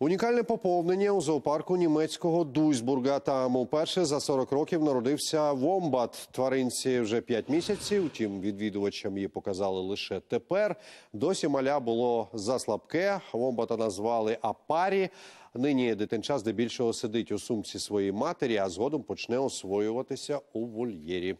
Унікальне поповнення у зоопарку німецького Дуйсбурга. Там уперше за 40 років народився Вомбат. Тваринці вже 5 місяців. Втім, відвідувачам її показали лише тепер. Досі маля було заслабке. Вомбата назвали Апарі. Нині дитинча здебільшого сидить у сумці своєї матері, а згодом почне освоюватися у вольєрі.